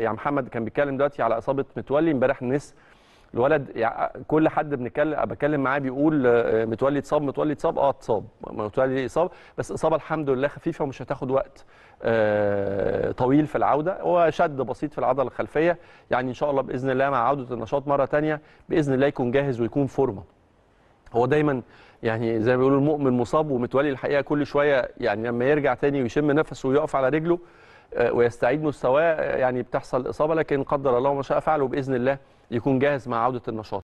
يا محمد كان بيتكلم دلوقتي على اصابه متولي امبارح الناس الولد يعني كل حد بنتكلم بكلم معاه بيقول آه، متولي اتصاب متولي اتصاب اه اتصاب متولي اصاب بس اصابه الحمد لله خفيفه ومش هتاخد وقت آه، طويل في العوده هو شد بسيط في العضله الخلفيه يعني ان شاء الله باذن الله مع عوده النشاط مره ثانيه باذن الله يكون جاهز ويكون فورمه هو دايما يعني زي ما بيقولوا المؤمن مصاب ومتولي الحقيقه كل شويه يعني لما يرجع تاني ويشم نفسه ويقف على رجله آه، ويستعيد مستواه آه، يعني بتحصل اصابه لكن قدر الله ما شاء فعل باذن الله يكون جاهز مع عوده النشاط